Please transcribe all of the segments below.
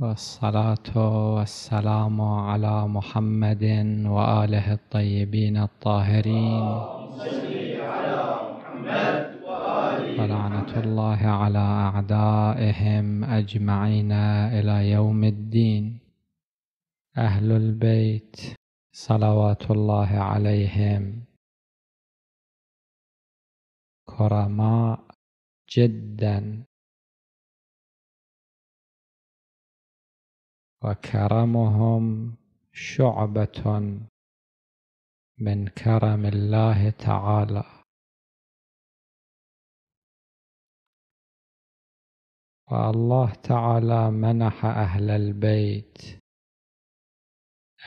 والصلاة والسلام على محمد وآله الطيبين الطاهرين على محمد وآله ولعنة الله على أعدائهم أجمعين إلى يوم الدين أهل البيت صلوات الله عليهم كرماء جدا وكرمهم شعبة من كرم الله تعالى والله تعالى منح أهل البيت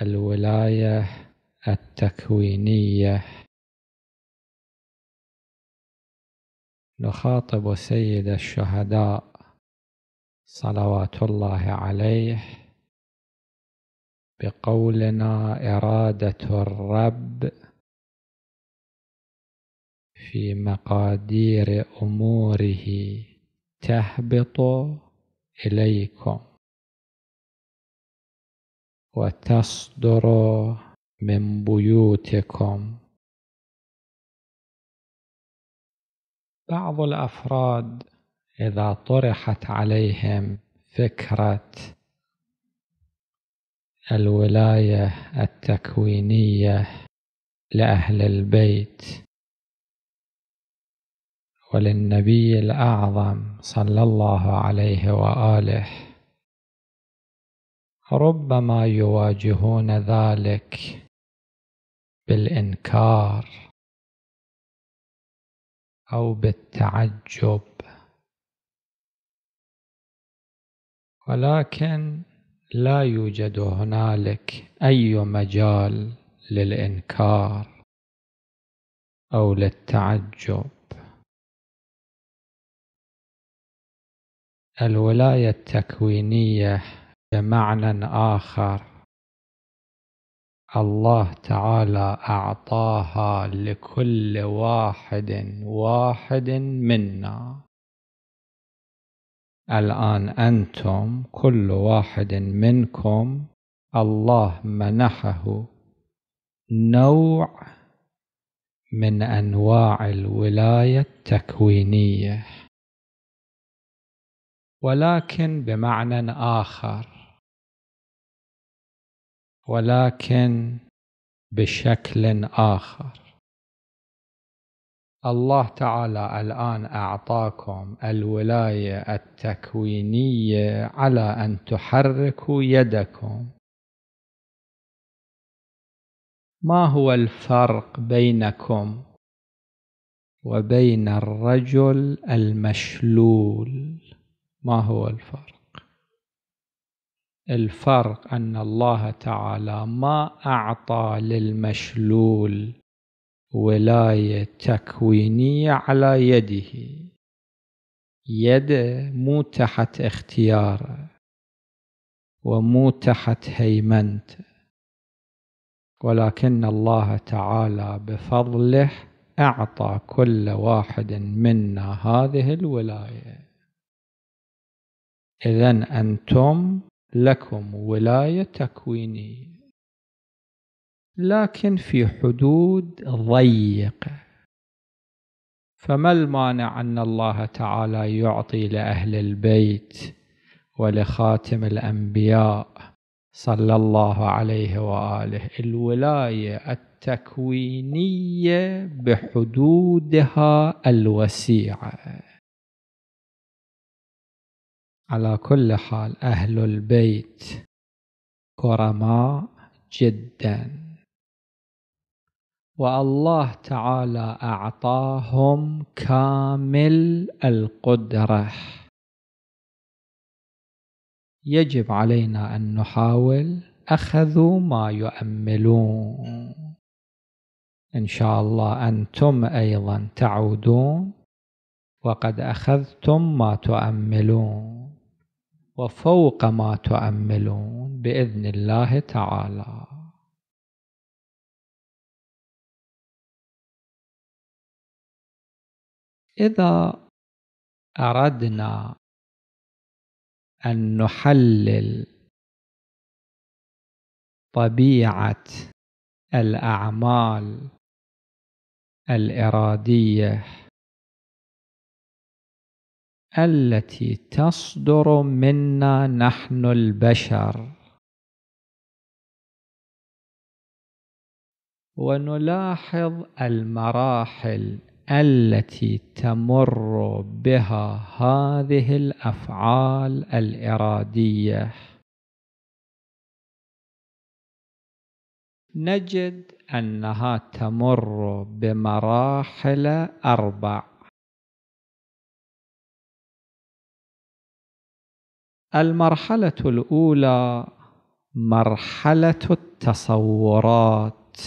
الولاية التكوينية نخاطب سيد الشهداء صلوات الله عليه بقولنا إرادة الرب في مقادير أموره تهبط إليكم وتصدر من بيوتكم بعض الأفراد إذا طرحت عليهم فكرة الولاية التكوينية لأهل البيت وللنبي الأعظم صلى الله عليه وآله ربما يواجهون ذلك بالإنكار أو بالتعجب ولكن لا يوجد هنالك أي مجال للإنكار أو للتعجب الولاية التكوينية بمعنى آخر الله تعالى أعطاها لكل واحد واحد منا الآن أنتم كل واحد منكم الله منحه نوع من أنواع الولاية التكوينية ولكن بمعنى آخر ولكن بشكل آخر الله تعالى الآن أعطاكم الولاية التكوينية على أن تحركوا يدكم ما هو الفرق بينكم وبين الرجل المشلول ما هو الفرق الفرق أن الله تعالى ما أعطى للمشلول ولاية تكوينية على يده يده مو تحت اختياره ومو تحت هيمنته ولكن الله تعالى بفضله أعطى كل واحد منا هذه الولاية إذا أنتم لكم ولاية تكوينية لكن في حدود ضيقة فما المانع أن الله تعالى يعطي لأهل البيت ولخاتم الأنبياء صلى الله عليه وآله الولاية التكوينية بحدودها الوسيعة على كل حال أهل البيت كرماء جداً والله تعالى اعطاهم كامل القدره يجب علينا ان نحاول اخذوا ما يؤملون ان شاء الله انتم ايضا تعودون وقد اخذتم ما تؤملون وفوق ما تؤملون باذن الله تعالى إذا أردنا أن نحلل طبيعة الأعمال الإرادية التي تصدر منا نحن البشر ونلاحظ المراحل التي تمر بها هذه الافعال الاراديه نجد انها تمر بمراحل اربع المرحله الاولى مرحله التصورات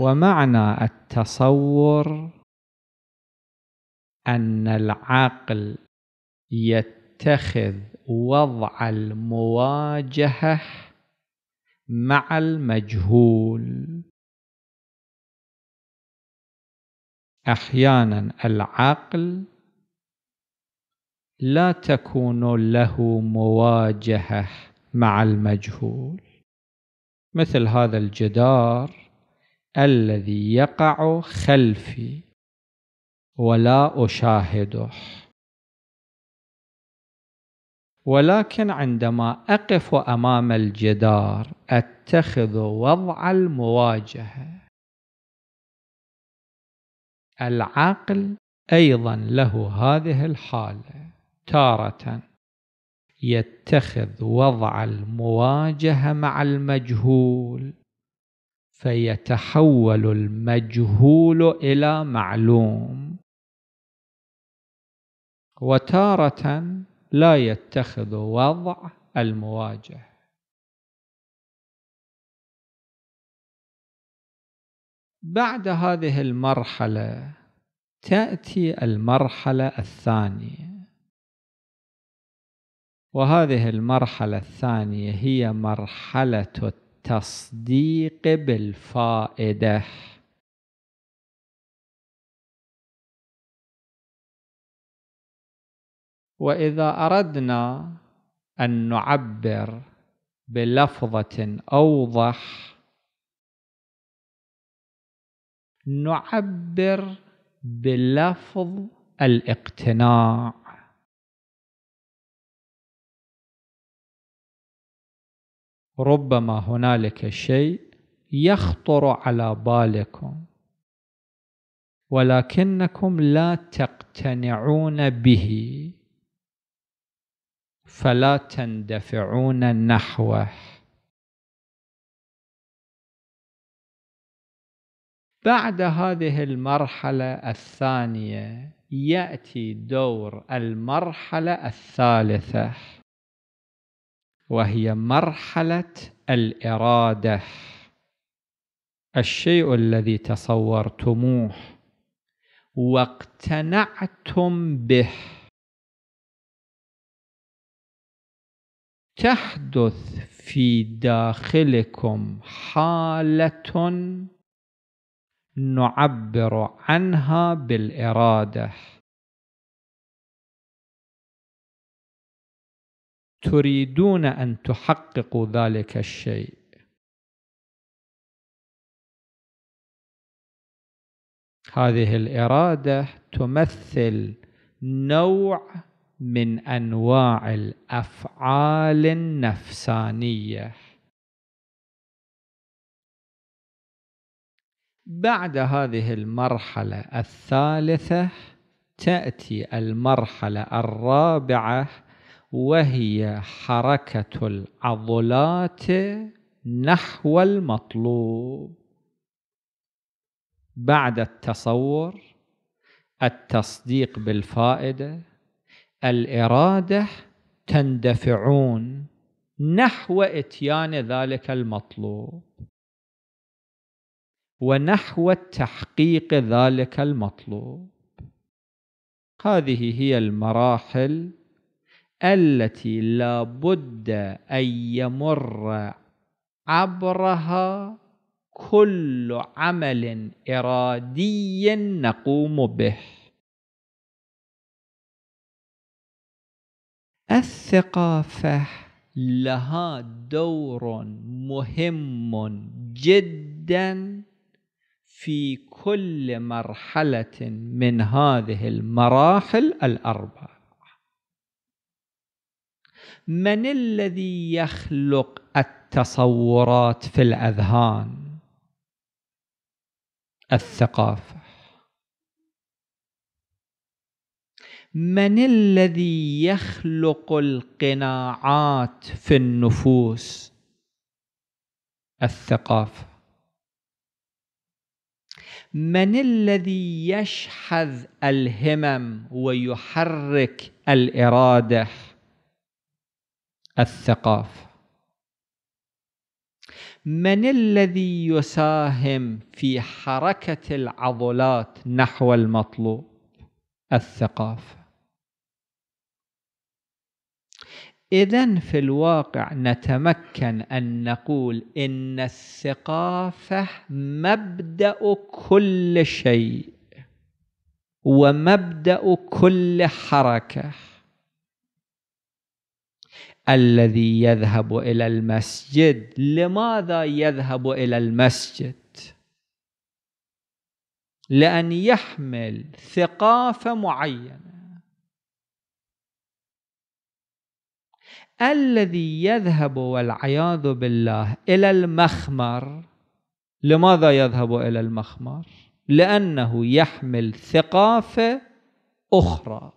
ومعنى التصور أن العقل يتخذ وضع المواجهة مع المجهول أحيانا العقل لا تكون له مواجهة مع المجهول مثل هذا الجدار الذي يقع خلفي ولا أشاهده ولكن عندما أقف أمام الجدار أتخذ وضع المواجهة العقل أيضا له هذه الحالة تارة يتخذ وضع المواجهة مع المجهول فيتحول المجهول إلى معلوم وتارة لا يتخذ وضع المواجه بعد هذه المرحلة تأتي المرحلة الثانية وهذه المرحلة الثانية هي مرحلة التصديق بالفائدة وإذا أردنا أن نعبر بلفظة أوضح نعبر بلفظ الاقتناع ربما هنالك شيء يخطر على بالكم ولكنكم لا تقتنعون به فلا تندفعون نحوه بعد هذه المرحله الثانيه ياتي دور المرحله الثالثه وهي مرحله الاراده الشيء الذي تصورتموه واقتنعتم به تحدث في داخلكم حاله نعبر عنها بالاراده تريدون أن تحققوا ذلك الشيء هذه الإرادة تمثل نوع من أنواع الأفعال النفسانية بعد هذه المرحلة الثالثة تأتي المرحلة الرابعة وهي حركة العضلات نحو المطلوب بعد التصور التصديق بالفائدة الإرادة تندفعون نحو إتيان ذلك المطلوب ونحو تحقيق ذلك المطلوب هذه هي المراحل التي لا بد أن يمر عبرها كل عمل إرادي نقوم به الثقافة لها دور مهم جدا في كل مرحلة من هذه المراحل الأربعة من الذي يخلق التصورات في الاذهان الثقافه من الذي يخلق القناعات في النفوس الثقافه من الذي يشحذ الهمم ويحرك الاراده الثقافة من الذي يساهم في حركة العضلات نحو المطلوب الثقافة إذا في الواقع نتمكن أن نقول إن الثقافة مبدأ كل شيء ومبدأ كل حركة الذي يذهب إلى المسجد لماذا يذهب إلى المسجد؟ لأن يحمل ثقافة معينة الذي يذهب والعياذ بالله إلى المخمر لماذا يذهب إلى المخمر؟ لأنه يحمل ثقافة أخرى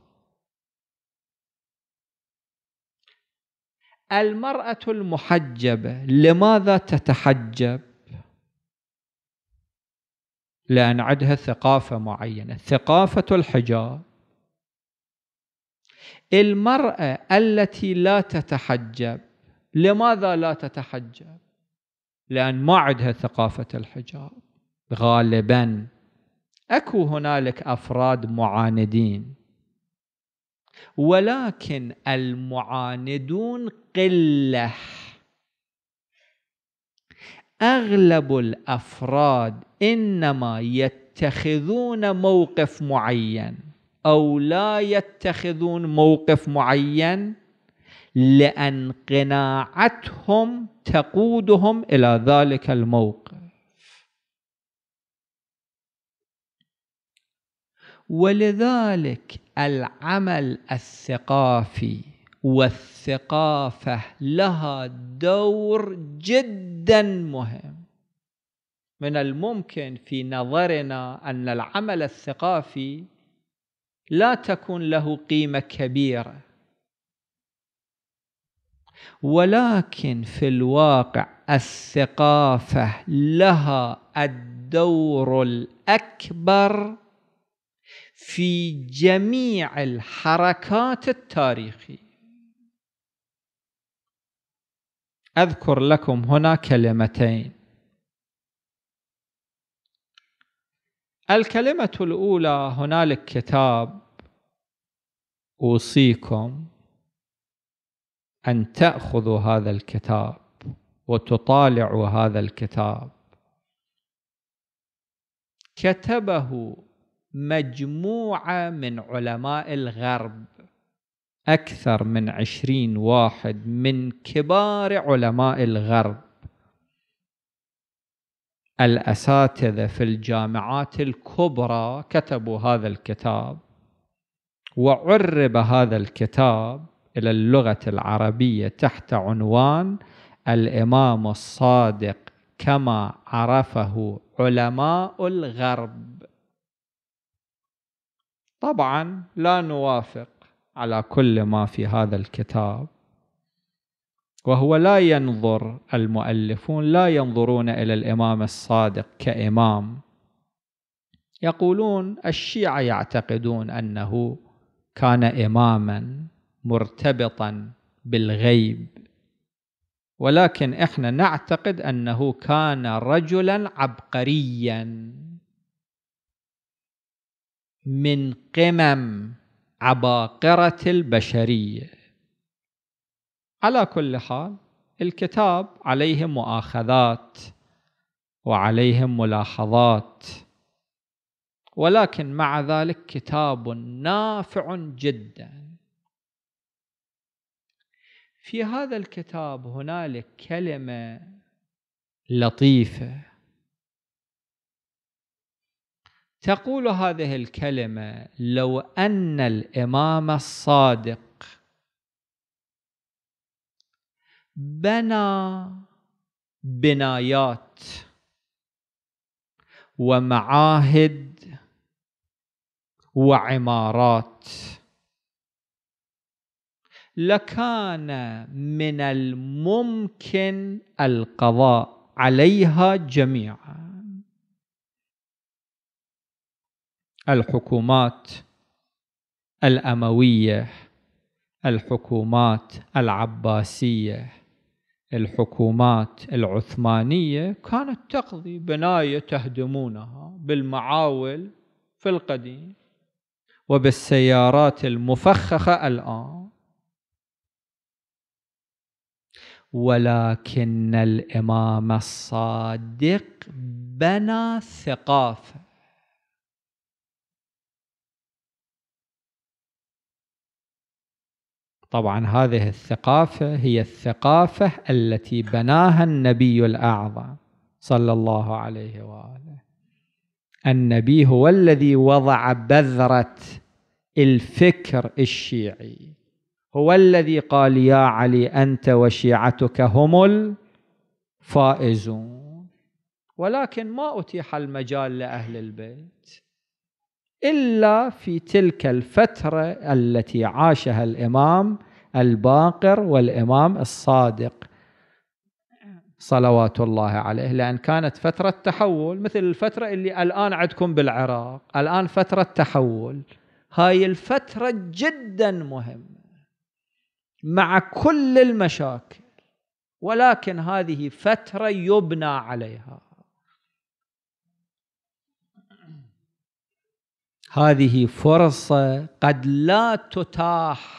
المرأة المحجبة لماذا تتحجب؟ لأن عندها ثقافة معينة ثقافة الحجاب المرأة التي لا تتحجب لماذا لا تتحجب؟ لأن ما عندها ثقافة الحجاب غالبا أكو هنالك أفراد معاندين ولكن المعاندون قله اغلب الافراد انما يتخذون موقف معين او لا يتخذون موقف معين لان قناعتهم تقودهم الى ذلك الموقف ولذلك العمل الثقافي والثقافة لها دور جدا مهم من الممكن في نظرنا أن العمل الثقافي لا تكون له قيمة كبيرة ولكن في الواقع الثقافة لها الدور الأكبر في جميع الحركات التاريخية أذكر لكم هنا كلمتين الكلمة الأولى هنالك كتاب أوصيكم أن تأخذوا هذا الكتاب وتطالعوا هذا الكتاب كتبه مجموعة من علماء الغرب أكثر من عشرين واحد من كبار علماء الغرب الأساتذة في الجامعات الكبرى كتبوا هذا الكتاب وعرب هذا الكتاب إلى اللغة العربية تحت عنوان الإمام الصادق كما عرفه علماء الغرب طبعا لا نوافق على كل ما في هذا الكتاب وهو لا ينظر المؤلفون لا ينظرون الى الامام الصادق كامام يقولون الشيعه يعتقدون انه كان اماما مرتبطا بالغيب ولكن احنا نعتقد انه كان رجلا عبقريا من قمم عباقرة البشرية على كل حال الكتاب عليه مؤاخذات وعليه ملاحظات ولكن مع ذلك كتاب نافع جدا في هذا الكتاب هنالك كلمه لطيفه تقول هذه الكلمة لو أن الإمام الصادق بنى بنايات ومعاهد وعمارات لكان من الممكن القضاء عليها جميعا الحكومات الامويه الحكومات العباسيه الحكومات العثمانيه كانت تقضي بنايه تهدمونها بالمعاول في القديم وبالسيارات المفخخه الان ولكن الامام الصادق بنى ثقافه طبعا هذه الثقافة هي الثقافة التي بناها النبي الأعظم صلى الله عليه وآله النبي هو الذي وضع بذرة الفكر الشيعي هو الذي قال يا علي أنت وشيعتك هم الفائزون ولكن ما أتيح المجال لأهل البيت إلا في تلك الفترة التي عاشها الإمام الباقر والإمام الصادق صلوات الله عليه لأن كانت فترة تحول مثل الفترة اللي الآن عندكم بالعراق الآن فترة تحول هاي الفترة جدا مهمة مع كل المشاكل ولكن هذه فترة يبنى عليها هذه فرصة قد لا تتاح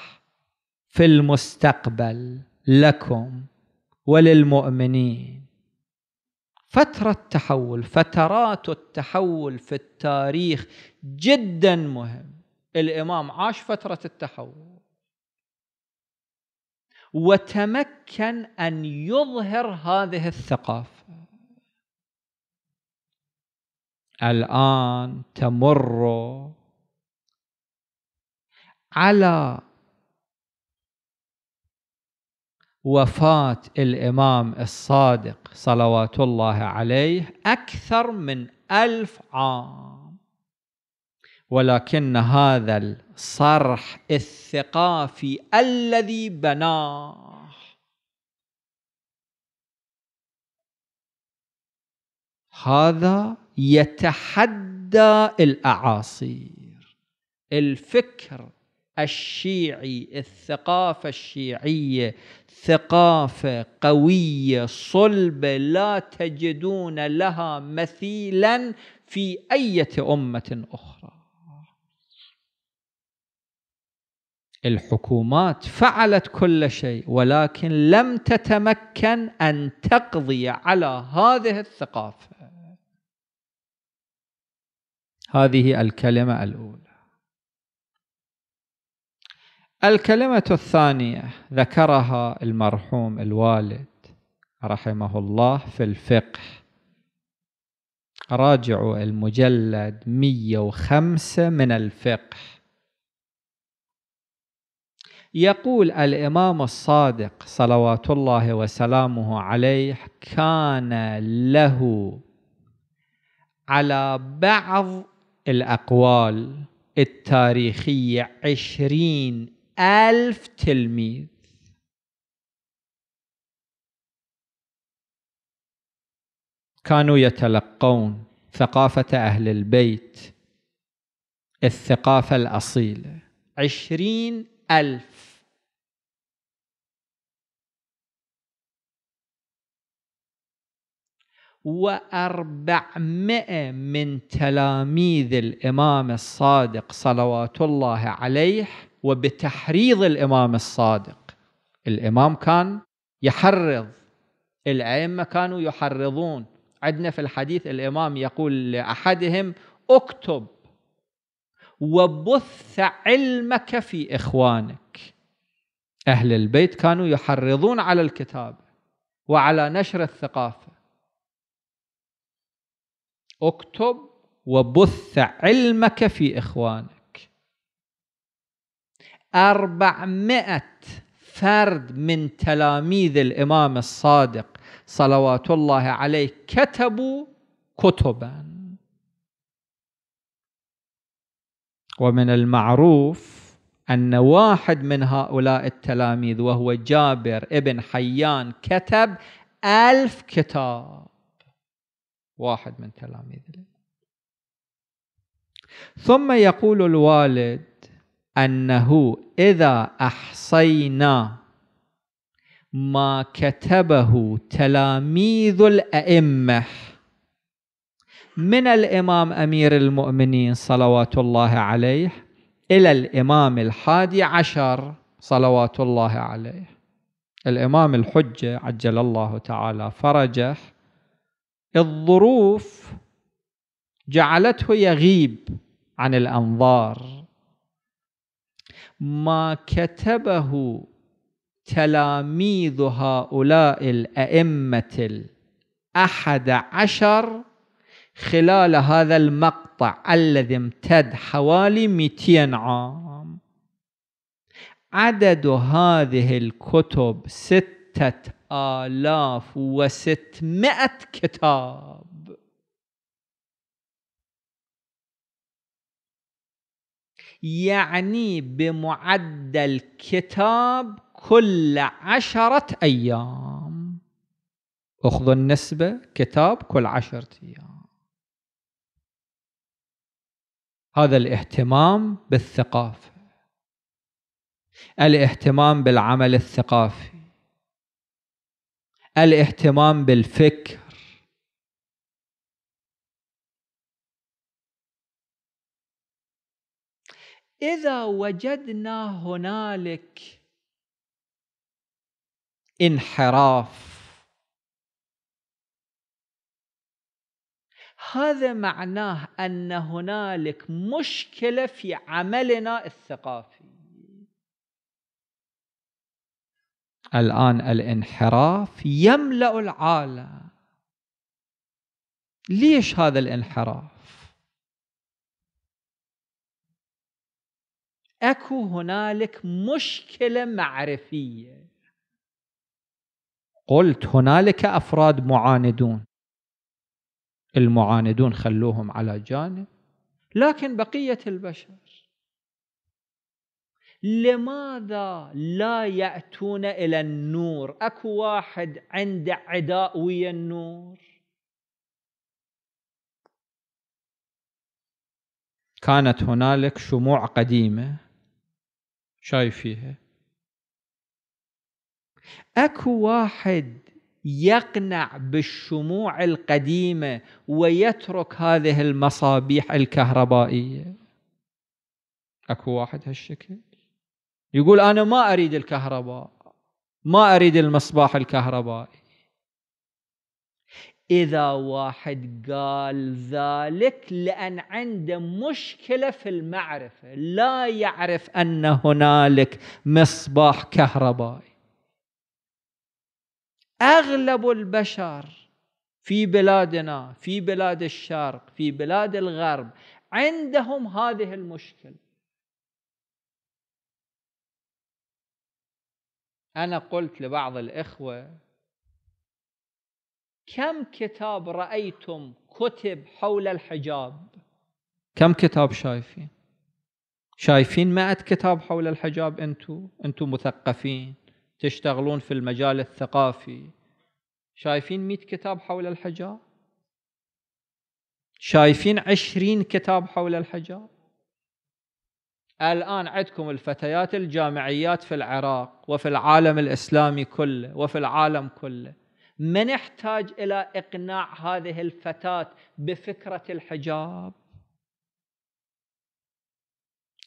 في المستقبل لكم وللمؤمنين فترة تحول فترات التحول في التاريخ جدا مهم الإمام عاش فترة التحول وتمكن أن يظهر هذه الثقافة الآن تمر على وفاة الإمام الصادق صلوات الله عليه أكثر من ألف عام ولكن هذا الصرح الثقافي الذي بناه هذا يتحدى الاعاصير الفكر الشيعي الثقافه الشيعيه ثقافه قويه صلبه لا تجدون لها مثيلا في اي امه اخرى الحكومات فعلت كل شيء ولكن لم تتمكن ان تقضي على هذه الثقافه هذه الكلمة الأولى الكلمة الثانية ذكرها المرحوم الوالد رحمه الله في الفقه راجعوا المجلد 105 من الفقه يقول الإمام الصادق صلوات الله وسلامه عليه كان له على بعض الأقوال التاريخية عشرين ألف تلميذ كانوا يتلقون ثقافة أهل البيت الثقافة الأصيلة عشرين ألف وأربعمائة من تلاميذ الإمام الصادق صلوات الله عليه وبتحريض الإمام الصادق الإمام كان يحرض الأئمة كانوا يحرضون عندنا في الحديث الإمام يقول لأحدهم اكتب وبث علمك في إخوانك أهل البيت كانوا يحرضون على الكتاب وعلى نشر الثقافة اكتب وبث علمك في إخوانك أربعمائة فرد من تلاميذ الإمام الصادق صلوات الله عليه كتبوا كتبا ومن المعروف أن واحد من هؤلاء التلاميذ وهو جابر ابن حيان كتب ألف كتاب واحد من تلاميذ الإمام ثم يقول الوالد أنه إذا أحصينا ما كتبه تلاميذ الأئمة من الإمام أمير المؤمنين صلوات الله عليه إلى الإمام الحادي عشر صلوات الله عليه الإمام الحجة عجل الله تعالى فرجه الظروف جعلته يغيب عن الأنظار ما كتبه تلاميذ هؤلاء الأئمة الأحد عشر خلال هذا المقطع الذي امتد حوالي 200 عام عدد هذه الكتب ستة آلاف وستمائة كتاب يعني بمعدل كتاب كل عشرة أيام أخذ النسبة كتاب كل عشرة أيام هذا الاهتمام بالثقافة الاهتمام بالعمل الثقافي الاهتمام بالفكر اذا وجدنا هنالك انحراف هذا معناه ان هنالك مشكله في عملنا الثقافي الآن الانحراف يملأ العالم ليش هذا الانحراف اكو هنالك مشكله معرفيه قلت هنالك افراد معاندون المعاندون خلوهم على جانب لكن بقيه البشر لماذا لا يأتون إلى النور أكو واحد عنده عداء ويا النور كانت هنالك شموع قديمة شايفيها أكو واحد يقنع بالشموع القديمة ويترك هذه المصابيح الكهربائية أكو واحد هالشكل يقول انا ما اريد الكهرباء ما اريد المصباح الكهربائي اذا واحد قال ذلك لان عنده مشكله في المعرفه لا يعرف ان هنالك مصباح كهربائي اغلب البشر في بلادنا في بلاد الشرق في بلاد الغرب عندهم هذه المشكله أنا قلت لبعض الإخوة كم كتاب رأيتم كتب حول الحجاب كم كتاب شايفين شايفين مئة كتاب حول الحجاب أنتم أنتم مثقفين تشتغلون في المجال الثقافي شايفين مئة كتاب حول الحجاب شايفين عشرين كتاب حول الحجاب الآن عندكم الفتيات الجامعيات في العراق وفي العالم الإسلامي كله وفي العالم كله من يحتاج إلى إقناع هذه الفتاة بفكرة الحجاب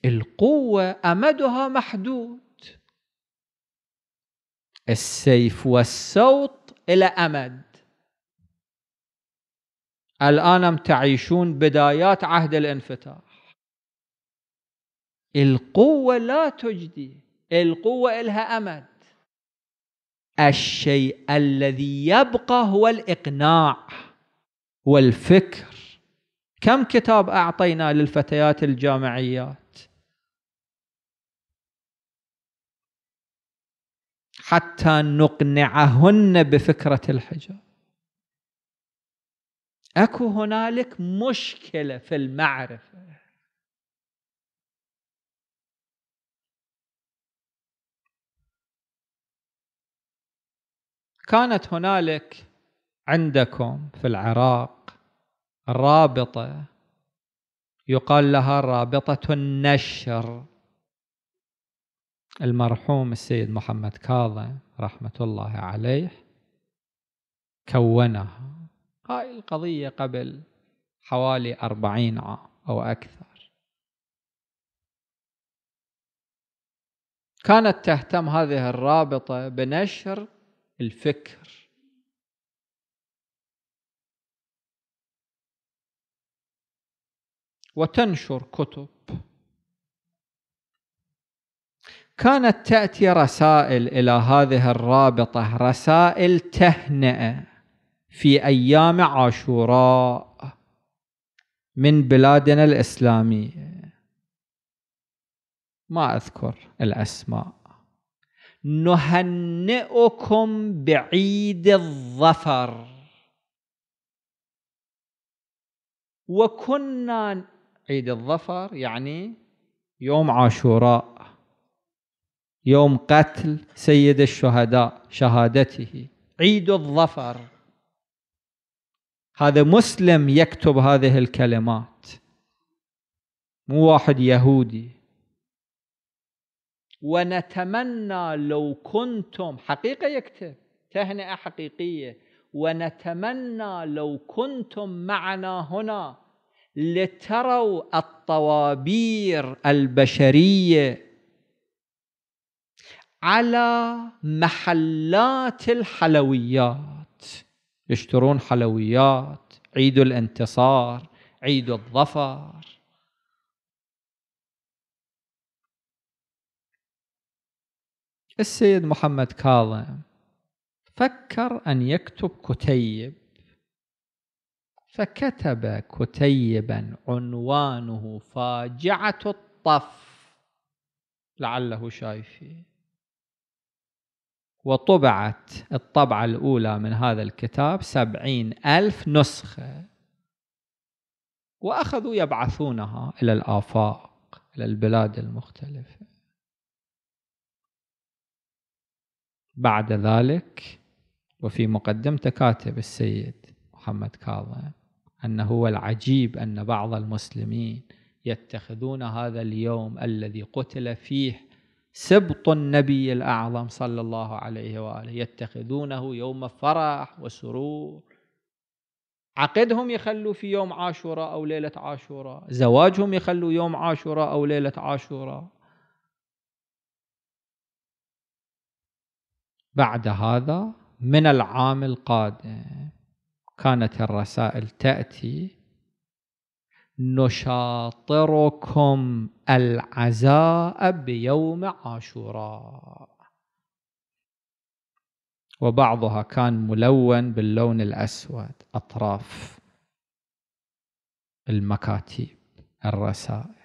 القوة أمدها محدود السيف والسوط إلى أمد الآن تعيشون بدايات عهد الانفتاح القوة لا تجدي القوة إلها أمد الشيء الذي يبقى هو الإقناع والفكر كم كتاب أعطينا للفتيات الجامعيات حتى نقنعهن بفكرة الحجاب أكو هنالك مشكلة في المعرفة كانت هنالك عندكم في العراق رابطه يقال لها رابطه النشر المرحوم السيد محمد كاظم رحمه الله عليه كونها هاي القضيه قبل حوالي أربعين عام أو أكثر كانت تهتم هذه الرابطة بنشر الفكر وتنشر كتب كانت تاتي رسائل الى هذه الرابطه رسائل تهنئه في ايام عاشوراء من بلادنا الاسلاميه ما اذكر الاسماء نهنئكم بعيد الظفر وكنا عيد الظفر يعني يوم عاشوراء يوم قتل سيد الشهداء شهادته عيد الظفر هذا مسلم يكتب هذه الكلمات مو واحد يهودي ونتمنى لو كنتم حقيقة يكتب تهنئة حقيقية ونتمنى لو كنتم معنا هنا لتروا الطوابير البشرية على محلات الحلويات يشترون حلويات عيد الانتصار عيد الظفر السيد محمد كاظم فكر أن يكتب كتيب فكتب كتيبا عنوانه فاجعة الطف لعله شايفين وطبعت الطبعة الأولى من هذا الكتاب سبعين ألف نسخة وأخذوا يبعثونها إلى الآفاق إلى البلاد المختلفة بعد ذلك وفي مقدمته كاتب السيد محمد كاظم أنه هو العجيب أن بعض المسلمين يتخذون هذا اليوم الذي قتل فيه سبط النبي الأعظم صلى الله عليه وآله يتخذونه يوم فرح وسرور عقدهم يخلوا في يوم عاشوراء أو ليلة عاشوراء زواجهم يخلوا يوم عاشوراء أو ليلة عاشوراء بعد هذا من العام القادم كانت الرسائل تأتي نشاطركم العزاء بيوم عاشوراء وبعضها كان ملون باللون الأسود أطراف المكاتيب الرسائل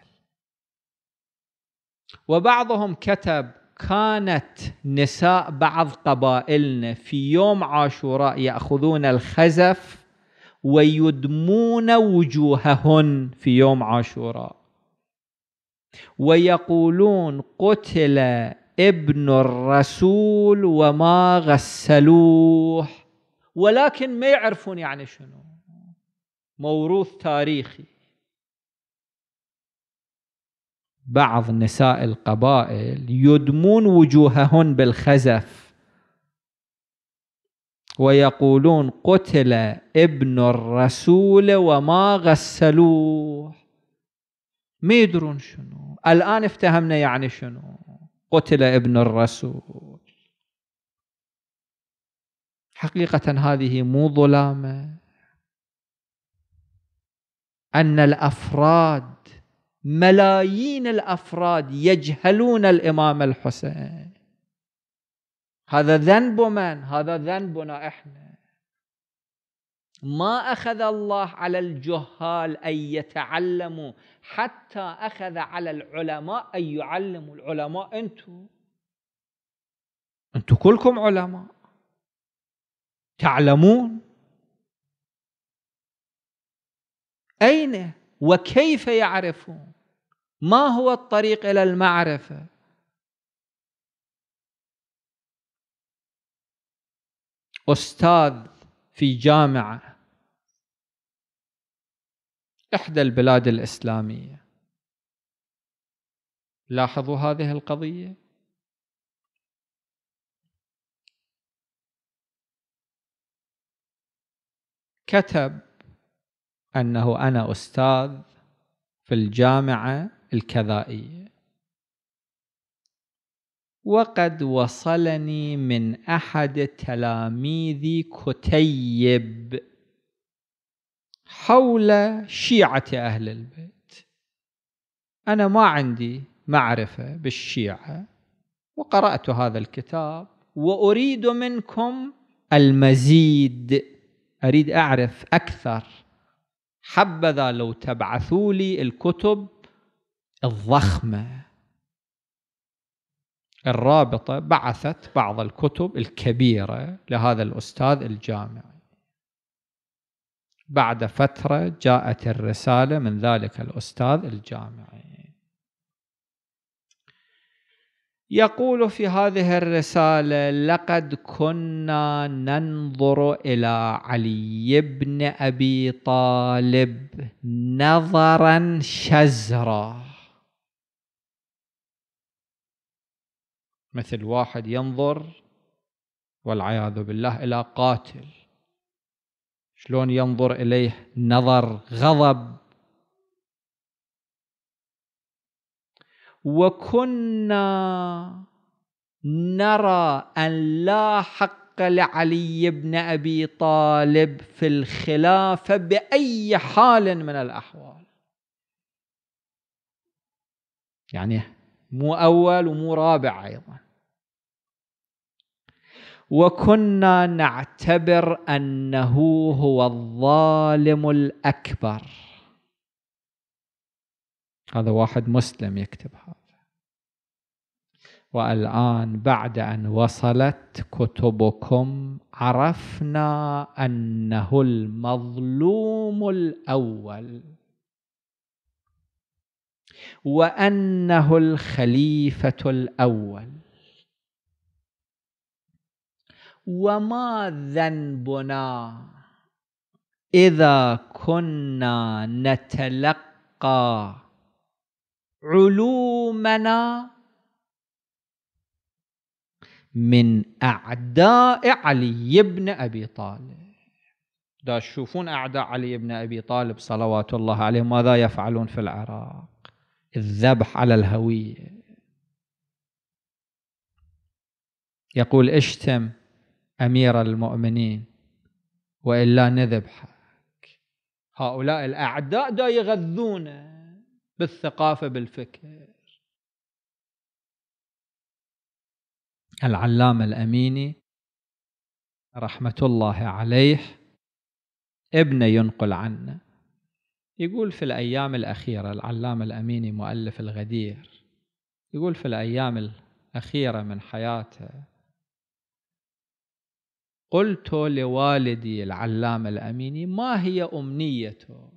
وبعضهم كتب كانت نساء بعض قبائلنا في يوم عاشوراء ياخذون الخزف ويدمون وجوههن في يوم عاشوراء ويقولون قتل ابن الرسول وما غسلوه ولكن ما يعرفون يعني شنو موروث تاريخي بعض نساء القبائل يدمون وجوههن بالخزف ويقولون قتل ابن الرسول وما غسلوه ما يدرون شنو الآن افتهمنا يعني شنو قتل ابن الرسول حقيقة هذه مو ظلامة أن الأفراد ملايين الافراد يجهلون الامام الحسين هذا ذنب من؟ هذا ذنبنا احنا ما اخذ الله على الجهال ان يتعلموا حتى اخذ على العلماء ان يعلموا العلماء انتم انتم كلكم علماء تعلمون اين وكيف يعرفون ما هو الطريق الى المعرفه استاذ في جامعه احدى البلاد الاسلاميه لاحظوا هذه القضيه كتب أنه أنا أستاذ في الجامعة الكذائية وقد وصلني من أحد تلاميذي كتيب حول شيعة أهل البيت أنا ما عندي معرفة بالشيعة وقرأت هذا الكتاب وأريد منكم المزيد أريد أعرف أكثر حبذا لو تبعثوا لي الكتب الضخمه الرابطه بعثت بعض الكتب الكبيره لهذا الاستاذ الجامعي بعد فتره جاءت الرساله من ذلك الاستاذ الجامعي يقول في هذه الرسالة لقد كنا ننظر إلى علي بن أبي طالب نظرا شزرا مثل واحد ينظر والعياذ بالله إلى قاتل شلون ينظر إليه نظر غضب وكنا نرى أن لا حق لعلي بن أبي طالب في الخلافة بأي حال من الأحوال يعني مو أول ومو رابع أيضا وكنا نعتبر أنه هو الظالم الأكبر هذا واحد مسلم يكتب هذا والآن بعد أن وصلت كتبكم عرفنا أنه المظلوم الأول وأنه الخليفة الأول وما ذنبنا إذا كنا نتلقى علومنا من أعداء علي بن أبي طالب دا تشوفون أعداء علي بن أبي طالب صلوات الله عليه ماذا يفعلون في العراق الذبح على الهوية يقول اشتم أمير المؤمنين وإلا نذبحك هؤلاء الأعداء دا يغذونه بالثقافة بالفكر العلامة الأميني رحمة الله عليه ابنه ينقل عنه يقول في الأيام الأخيرة العلامة الأميني مؤلف الغدير يقول في الأيام الأخيرة من حياته قلت لوالدي العلامة الأميني ما هي أمنيته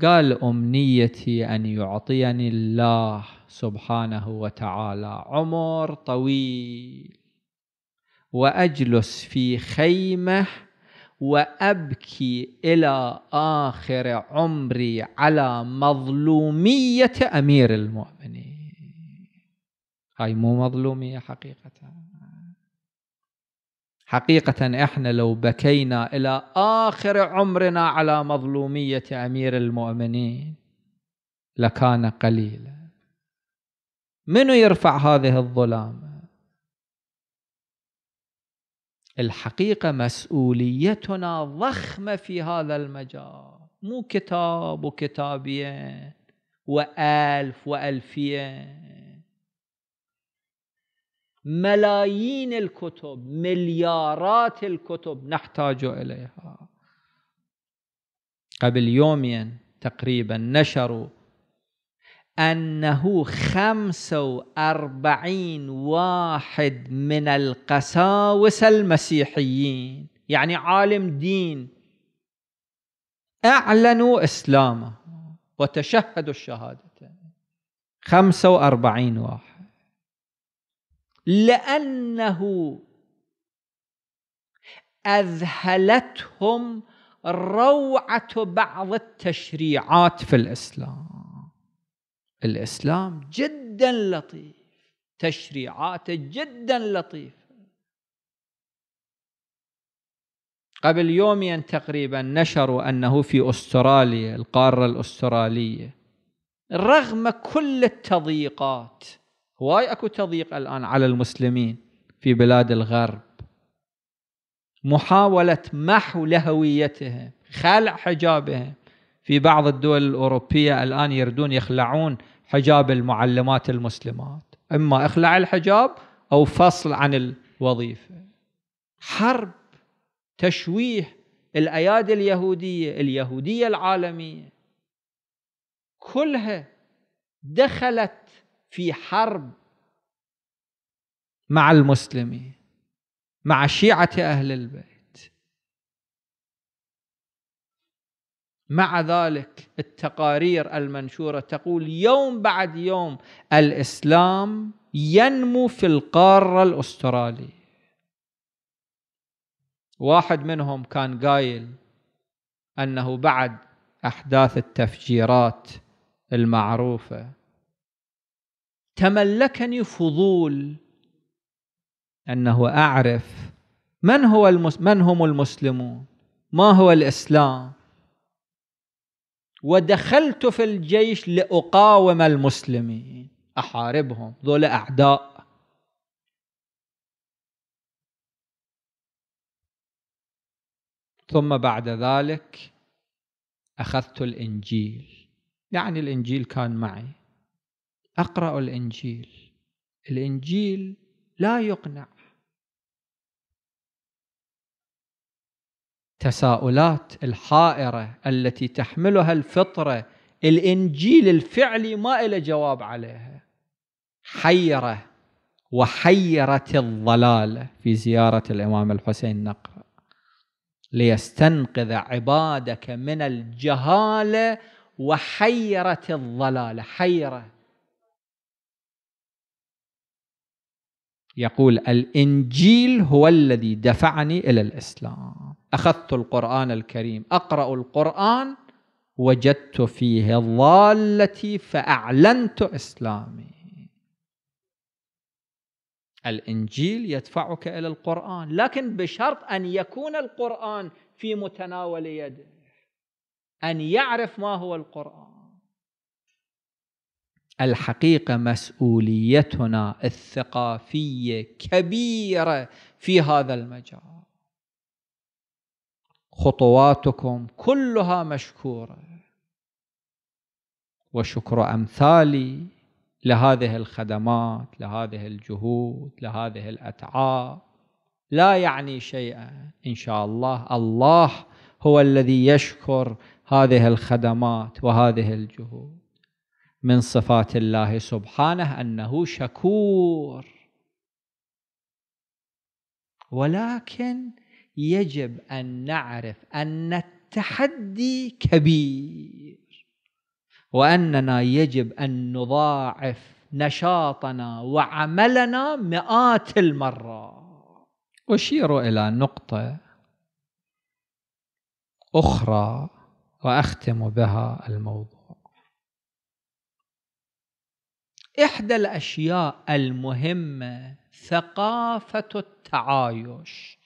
قال أمنيتي أن يعطيني الله سبحانه وتعالى عمر طويل وأجلس في خيمة وأبكي إلى آخر عمري على مظلومية أمير المؤمنين هاي مو مظلومية حقيقة حقيقة احنا لو بكينا الى اخر عمرنا على مظلومية امير المؤمنين لكان قليلا من يرفع هذه الظلام الحقيقة مسؤوليتنا ضخمة في هذا المجال مو كتاب وكتابين وألف وألفين ملايين الكتب مليارات الكتب نحتاج إليها قبل يومين تقريبا نشروا أنه خمسة وأربعين واحد من القساوسة المسيحيين يعني عالم دين أعلنوا إسلامه وتشهدوا الشهادة خمسة وأربعين واحد لأنه أذهلتهم روعة بعض التشريعات في الإسلام الإسلام جدا لطيف تشريعاته جدا لطيف قبل يومين تقريبا نشروا أنه في أستراليا القارة الأسترالية رغم كل التضييقات هواي اكو تضييق الان على المسلمين في بلاد الغرب محاولة محو لهويتهم خلع حجابهم في بعض الدول الأوروبية الآن يردون يخلعون حجاب المعلمات المسلمات إما اخلع الحجاب أو فصل عن الوظيفة حرب تشويه الأيادي اليهودية اليهودية العالمية كلها دخلت في حرب مع المسلمين مع شيعة أهل البيت مع ذلك التقارير المنشورة تقول يوم بعد يوم الإسلام ينمو في القارة الأسترالية واحد منهم كان قايل أنه بعد أحداث التفجيرات المعروفة تملكني فضول انه اعرف من هو المس من هم المسلمون ما هو الاسلام ودخلت في الجيش لاقاوم المسلمين احاربهم ذول اعداء ثم بعد ذلك اخذت الانجيل يعني الانجيل كان معي أقرأ الإنجيل الإنجيل لا يقنع تساؤلات الحائرة التي تحملها الفطرة الإنجيل الفعلي ما إلى جواب عليها حيرة وحيرة الضلالة في زيارة الإمام الحسين نقرأ ليستنقذ عبادك من الجهالة وحيرة الضلالة حيرة يقول الانجيل هو الذي دفعني الى الاسلام اخذت القران الكريم اقرا القران وجدت فيه ضالتي فاعلنت اسلامي الانجيل يدفعك الى القران لكن بشرط ان يكون القران في متناول يده ان يعرف ما هو القران الحقيقة مسؤوليتنا الثقافية كبيرة في هذا المجال خطواتكم كلها مشكورة وشكر أمثالي لهذه الخدمات لهذه الجهود لهذه الأتعاب لا يعني شيئا إن شاء الله الله هو الذي يشكر هذه الخدمات وهذه الجهود من صفات الله سبحانه أنه شكور ولكن يجب أن نعرف أن التحدي كبير وأننا يجب أن نضاعف نشاطنا وعملنا مئات المرات أشير إلى نقطة أخرى وأختم بها الموضوع إحدى الأشياء المهمة ثقافة التعايش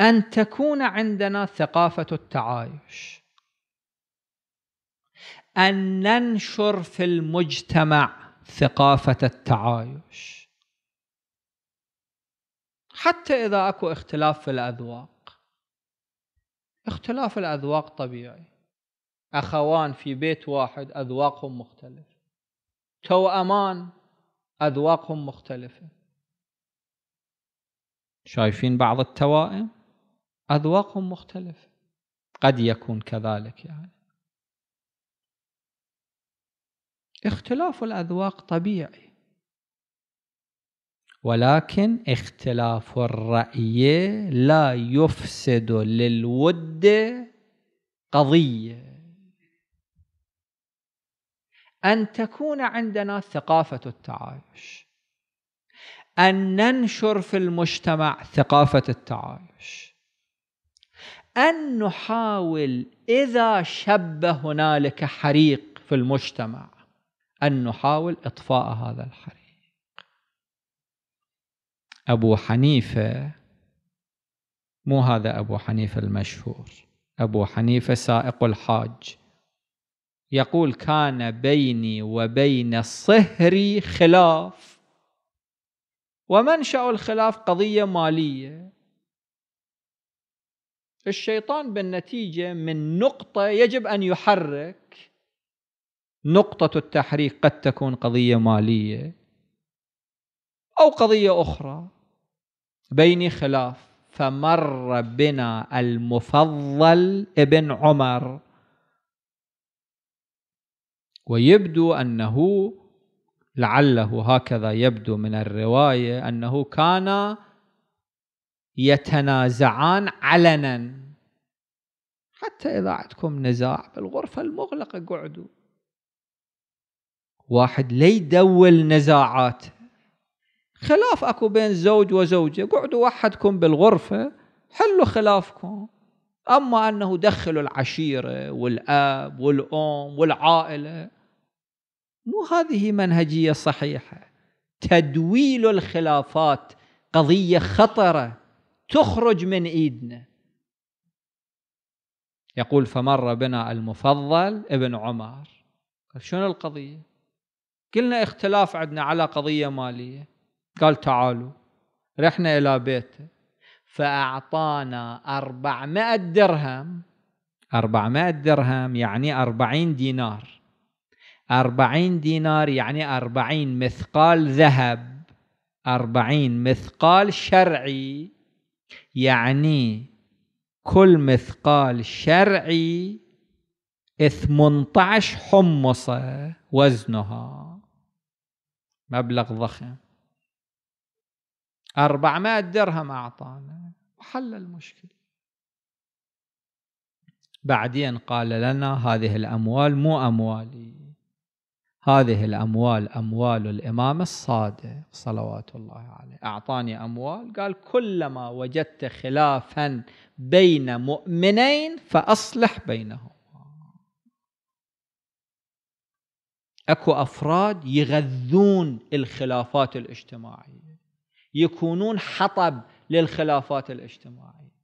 أن تكون عندنا ثقافة التعايش أن ننشر في المجتمع ثقافة التعايش حتى إذا أكو اختلاف في الأذواق اختلاف الأذواق طبيعي أخوان في بيت واحد أذواقهم مختلفة توأمان أذواقهم مختلفة شايفين بعض التوائم أذواقهم مختلفة قد يكون كذلك يعني اختلاف الأذواق طبيعي ولكن اختلاف الرأي لا يفسد للود قضية أن تكون عندنا ثقافة التعايش أن ننشر في المجتمع ثقافة التعايش أن نحاول إذا شب هنالك حريق في المجتمع أن نحاول إطفاء هذا الحريق أبو حنيفة مو هذا أبو حنيفة المشهور أبو حنيفة سائق الحاج يقول كان بيني وبين صهري خلاف ومنشأ الخلاف قضية مالية الشيطان بالنتيجة من نقطة يجب أن يحرك نقطة التحريك قد تكون قضية مالية أو قضية أخرى بيني خلاف فمر بنا المفضل ابن عمر ويبدو أنه لعله هكذا يبدو من الرواية أنه كان يتنازعان علنا حتى إذا عندكم نزاع بالغرفة المغلقة قعدوا واحد لا يدول نزاعات خلاف اكو بين زوج وزوجة قعدوا وحدكم بالغرفة حلوا خلافكم أما أنه دخلوا العشيرة والآب والأم والعائلة مو هذه منهجية صحيحة تدويل الخلافات قضية خطرة تخرج من إيدنا يقول فمر بنا المفضل ابن عمر قال شنو القضية قلنا اختلاف عندنا على قضية مالية قال تعالوا رحنا إلى بيته فأعطانا أربعمائة درهم أربعمائة درهم يعني أربعين دينار أربعين دينار يعني أربعين مثقال ذهب أربعين مثقال شرعي يعني كل مثقال شرعي ثمنطعش حمصة وزنها مبلغ ضخم أربعمائة درهم أعطانا حل المشكلة بعدين قال لنا هذه الأموال مو أموالي هذه الأموال أموال الإمام الصادق صلوات الله عليه أعطاني أموال قال كلما وجدت خلافا بين مؤمنين فأصلح بينهم اكو افراد يغذون الخلافات الاجتماعيه يكونون حطب للخلافات الاجتماعية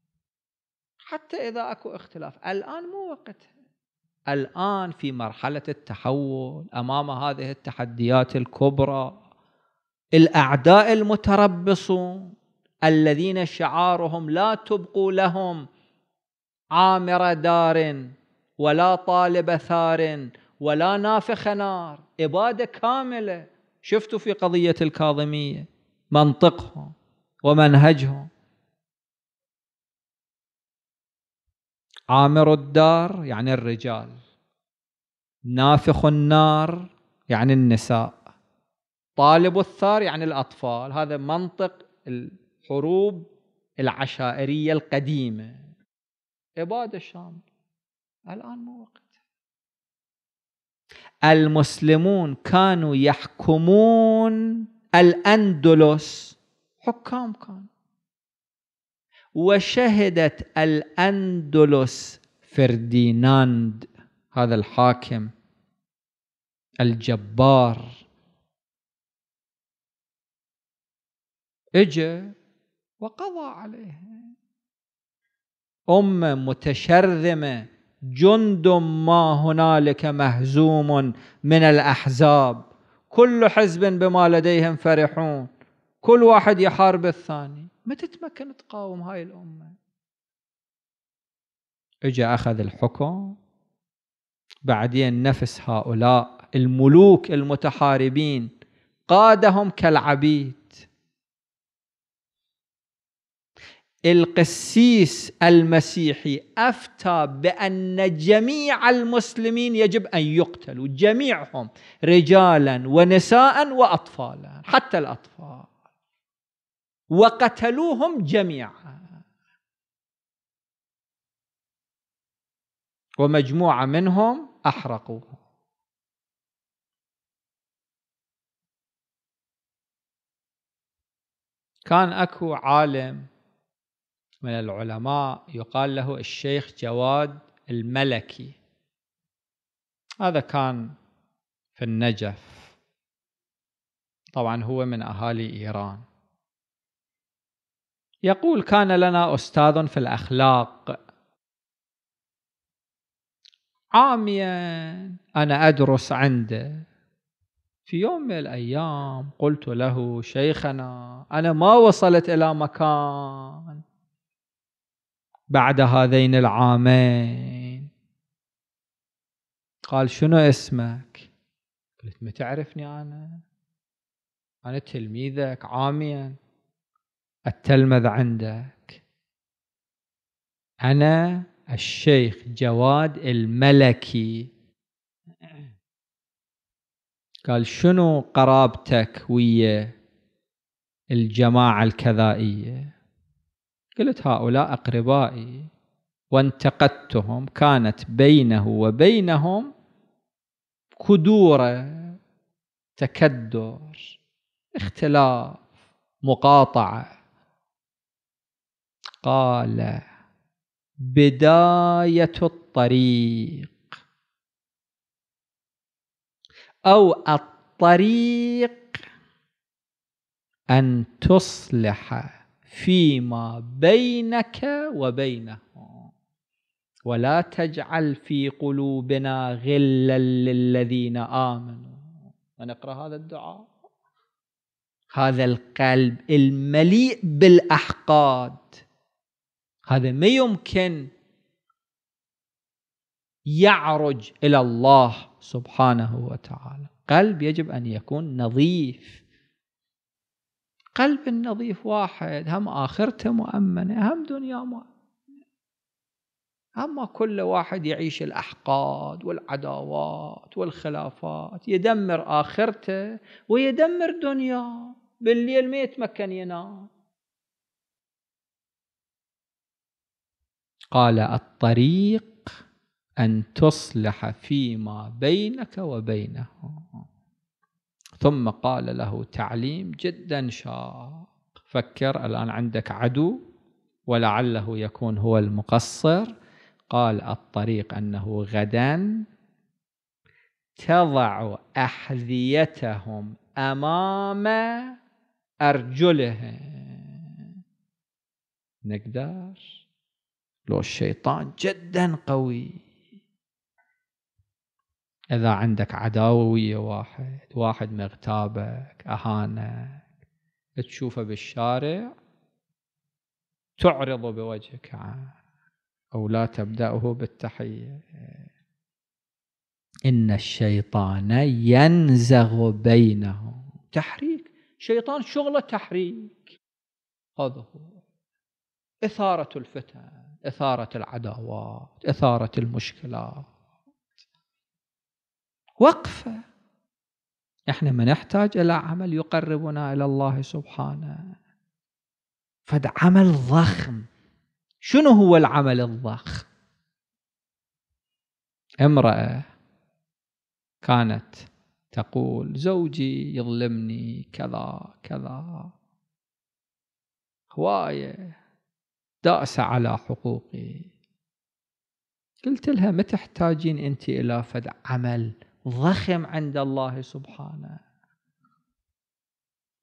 حتى إذا أكو اختلاف الآن مو وقتها الآن في مرحلة التحول أمام هذه التحديات الكبرى الأعداء المتربصون الذين شعارهم لا تبقوا لهم عامر دار ولا طالب ثار ولا نافخ نار إبادة كاملة شفتوا في قضية الكاظمية منطقهم ومنهجهم عامر الدار يعني الرجال نافخ النار يعني النساء طالب الثار يعني الأطفال هذا منطق الحروب العشائرية القديمة إبادة الشام الآن مو وقت المسلمون كانوا يحكمون الأندلس حكام كانوا وشهدت الأندلس فرديناند هذا الحاكم الجبار اجى وقضى عليها أمة متشرذمة جند ما هنالك مهزوم من الأحزاب كل حزب بما لديهم فرحون كل واحد يحارب الثاني ما تتمكن تقاوم هاي الأمة اجا أخذ الحكم بعدين نفس هؤلاء الملوك المتحاربين قادهم كالعبيد القسيس المسيحي افتى بان جميع المسلمين يجب ان يقتلوا جميعهم رجالا ونساء واطفالا حتى الاطفال وقتلوهم جميعا ومجموعة منهم أحرقوه كان أكو عالم من العلماء يقال له الشيخ جواد الملكي هذا كان في النجف طبعا هو من أهالي إيران يقول كان لنا أستاذ في الأخلاق عاميا أنا أدرس عنده في يوم من الأيام قلت له شيخنا أنا ما وصلت إلى مكان بعد هذين العامين قال شنو اسمك قلت ما تعرفني أنا أنا تلميذك عاميا التلمذ عندك أنا الشيخ جواد الملكي قال شنو قرابتك ويا الجماعة الكذائية قلت هؤلاء أقربائي وانتقدتهم كانت بينه وبينهم كدورة تكدر اختلاف مقاطعة قال بداية الطريق أو الطريق أن تصلح فيما بينك وبينه ولا تجعل في قلوبنا غلا للذين آمنوا ونقرأ هذا الدعاء هذا القلب المليء بالأحقاد هذا ما يمكن يعرج الى الله سبحانه وتعالى قلب يجب ان يكون نظيف قلب النظيف واحد هم اخرته مؤمنه هم دنيا مؤمنه اما كل واحد يعيش الاحقاد والعداوات والخلافات يدمر اخرته ويدمر دنياه بالليل ما يتمكن ينام قال الطريق أن تصلح فيما بينك وبينه ثم قال له تعليم جدا شاق فكر الآن عندك عدو ولعله يكون هو المقصر قال الطريق أنه غدا تضع أحذيتهم أمام أرجلهم نقدر لو الشيطان جدا قوي إذا عندك عداوة ويا واحد واحد مغتابك أهانك تشوفه بالشارع تعرض بوجهك أو لا تبدأه بالتحية إن الشيطان ينزغ بينهم تحريك شيطان شغله تحريك هذا هو إثارة الفتن إثارة العداوات إثارة المشكلات وقفة احنا ما نحتاج إلى عمل يقربنا إلى الله سبحانه فد عمل ضخم شنو هو العمل الضخم امرأة كانت تقول زوجي يظلمني كذا كذا هواية داس على حقوقي قلت لها ما تحتاجين أنت إلى فد عمل ضخم عند الله سبحانه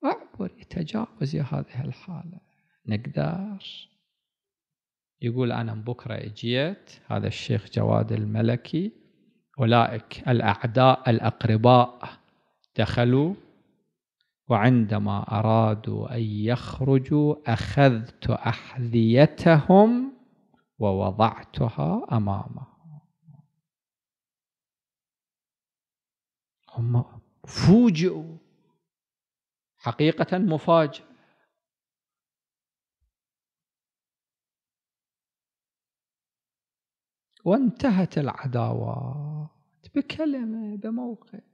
أعبر تجاوز هذه الحالة نقدر يقول أنا بكرة إجيت هذا الشيخ جواد الملكي أولئك الأعداء الأقرباء دخلوا وعندما أرادوا أن يخرجوا أخذت أحذيتهم ووضعتها أمامهم هم فوجئوا حقيقة مفاجئ وانتهت العداوات بكلمة بموقف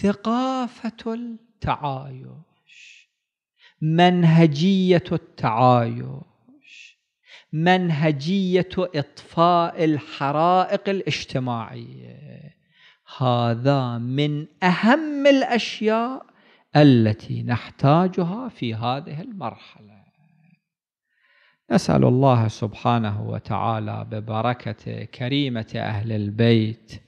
ثقافة التعايش منهجية التعايش منهجية إطفاء الحرائق الاجتماعية هذا من أهم الأشياء التي نحتاجها في هذه المرحلة نسأل الله سبحانه وتعالى ببركة كريمة أهل البيت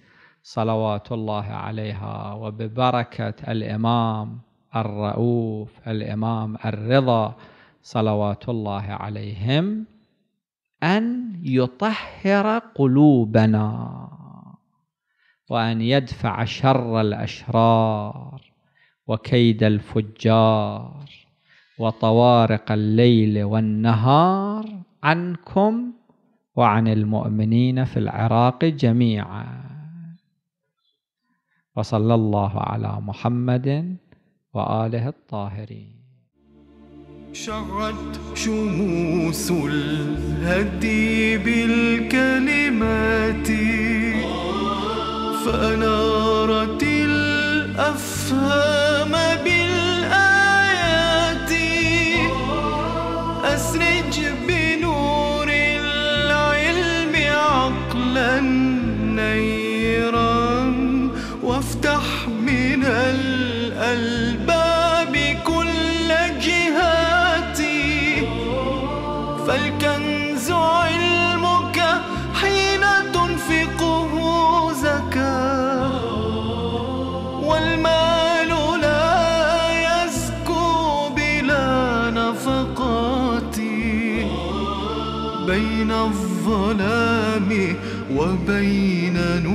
صلوات الله عليها وببركة الإمام الرؤوف الإمام الرضا صلوات الله عليهم أن يطهر قلوبنا وأن يدفع شر الأشرار وكيد الفجار وطوارق الليل والنهار عنكم وعن المؤمنين في العراق جميعاً وصلى الله على محمد وآله الطاهرين شعت شموس الهدي بالكلمات فأنارت الأفهام بالكلمات الظلام وبين نور